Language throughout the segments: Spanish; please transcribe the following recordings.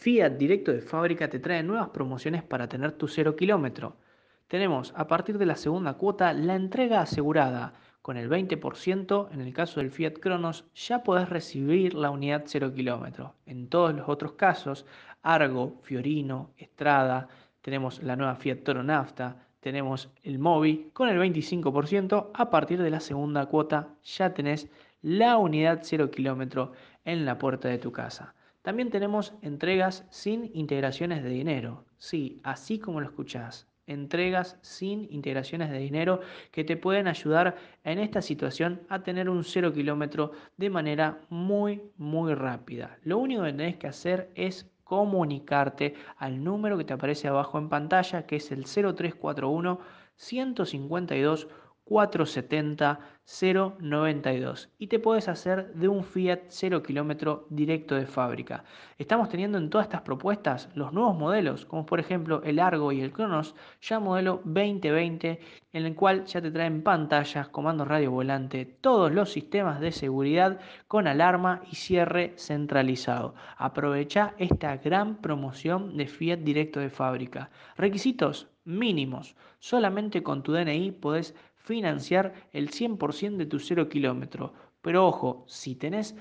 Fiat directo de fábrica te trae nuevas promociones para tener tu cero kilómetro. Tenemos a partir de la segunda cuota la entrega asegurada. Con el 20%, en el caso del Fiat Cronos, ya podés recibir la unidad 0 kilómetro. En todos los otros casos, Argo, Fiorino, Estrada, tenemos la nueva Fiat Toro Nafta, tenemos el Mobi, con el 25%, a partir de la segunda cuota ya tenés la unidad 0 kilómetro en la puerta de tu casa. También tenemos entregas sin integraciones de dinero. Sí, así como lo escuchás, entregas sin integraciones de dinero que te pueden ayudar en esta situación a tener un cero kilómetro de manera muy, muy rápida. Lo único que tenés que hacer es comunicarte al número que te aparece abajo en pantalla, que es el 0341 152 470-092 y te puedes hacer de un Fiat 0 km directo de fábrica. Estamos teniendo en todas estas propuestas los nuevos modelos, como por ejemplo el Argo y el Cronos, ya modelo 2020, en el cual ya te traen pantallas, comando radio volante, todos los sistemas de seguridad con alarma y cierre centralizado. Aprovecha esta gran promoción de Fiat directo de fábrica. Requisitos mínimos. Solamente con tu DNI podés financiar el 100% de tu cero kilómetro. Pero ojo, si tenés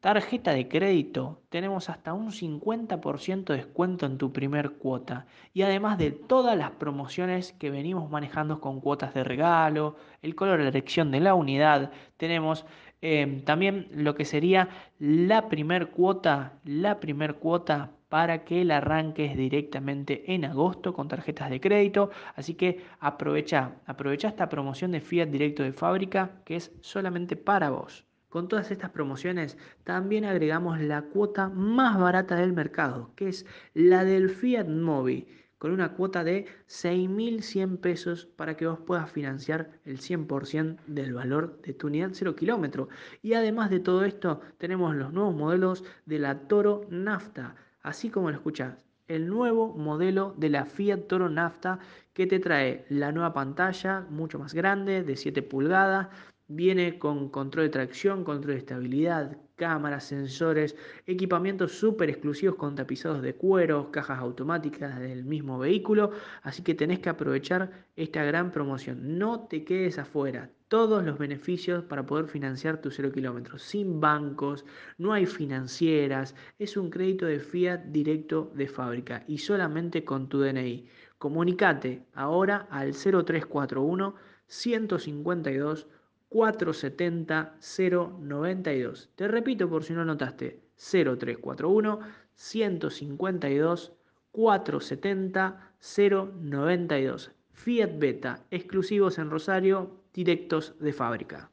tarjeta de crédito, tenemos hasta un 50% de descuento en tu primer cuota. Y además de todas las promociones que venimos manejando con cuotas de regalo, el color, de la elección de la unidad, tenemos eh, también lo que sería la primer cuota, la primer cuota para que el arranques directamente en agosto con tarjetas de crédito. Así que aprovecha, aprovecha esta promoción de Fiat directo de fábrica que es solamente para vos. Con todas estas promociones también agregamos la cuota más barata del mercado, que es la del Fiat Mobi, con una cuota de 6.100 pesos para que vos puedas financiar el 100% del valor de tu unidad 0 kilómetro. Y además de todo esto, tenemos los nuevos modelos de la Toro Nafta así como lo escuchas, el nuevo modelo de la Fiat Toro Nafta que te trae la nueva pantalla, mucho más grande, de 7 pulgadas, Viene con control de tracción, control de estabilidad, cámaras, sensores, equipamientos súper exclusivos con tapizados de cuero, cajas automáticas del mismo vehículo, así que tenés que aprovechar esta gran promoción. No te quedes afuera. Todos los beneficios para poder financiar tu 0 kilómetros. Sin bancos, no hay financieras, es un crédito de fiat directo de fábrica y solamente con tu DNI. Comunicate ahora al 0341 152 470 092. Te repito por si no notaste, 0341 152 470 092. Fiat Beta, exclusivos en Rosario, directos de fábrica.